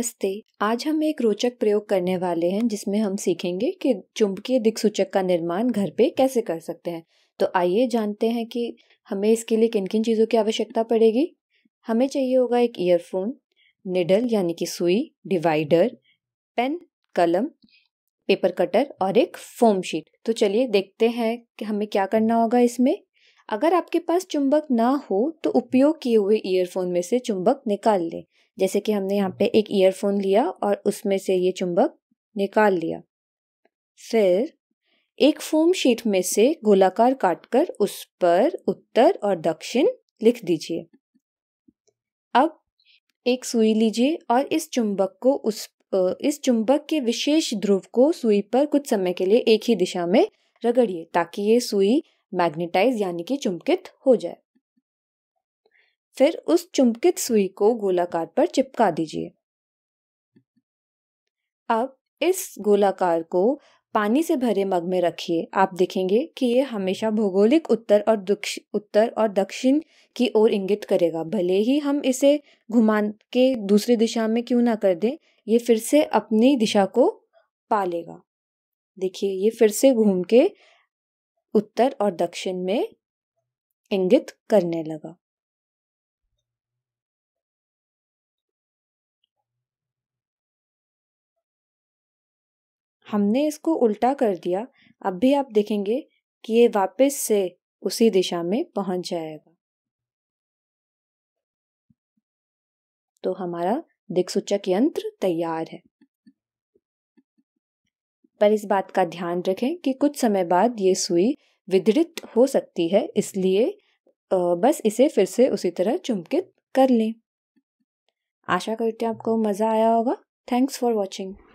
नमस्ते आज हम एक रोचक प्रयोग करने वाले हैं जिसमें हम सीखेंगे कि चुंबकीय दिक्सूचक का निर्माण घर पे कैसे कर सकते हैं तो आइए जानते हैं कि हमें इसके लिए किन किन चीज़ों की आवश्यकता पड़ेगी हमें चाहिए होगा एक ईयरफोन निडल यानी कि सुई डिवाइडर पेन कलम पेपर कटर और एक फोम शीट तो चलिए देखते हैं कि हमें क्या करना होगा इसमें अगर आपके पास चुंबक ना हो तो उपयोग किए हुए ईयरफोन में से चुंबक निकाल लें जैसे कि हमने यहाँ पे एक ईयरफोन लिया और उसमें से ये चुंबक निकाल लिया फिर एक फोम शीट में से गोलाकार काटकर उस पर उत्तर और दक्षिण लिख दीजिए अब एक सुई लीजिए और इस चुंबक को उस इस चुंबक के विशेष ध्रुव को सुई पर कुछ समय के लिए एक ही दिशा में रगड़िए ताकि ये सुई मैग्नेटाइज यानी कि चुंबकित हो जाए फिर उस चुंबकित सुई को गोलाकार पर चिपका दीजिए अब इस गोलाकार को पानी से भरे मग में रखिए आप देखेंगे कि ये हमेशा भौगोलिक उत्तर और उत्तर और दक्षिण की ओर इंगित करेगा भले ही हम इसे घुमा के दूसरी दिशा में क्यों ना कर दें ये फिर से अपनी दिशा को पा लेगा देखिए ये फिर से घूम के उत्तर और दक्षिण में इंगित करने लगा हमने इसको उल्टा कर दिया अब भी आप देखेंगे कि ये वापस से उसी दिशा में पहुंच जाएगा तो हमारा दिक्सूचक यंत्र तैयार है पर इस बात का ध्यान रखें कि कुछ समय बाद ये सुई विदृत हो सकती है इसलिए बस इसे फिर से उसी तरह चुंबकित कर लें आशा करते हैं आपको मज़ा आया होगा थैंक्स फॉर वॉचिंग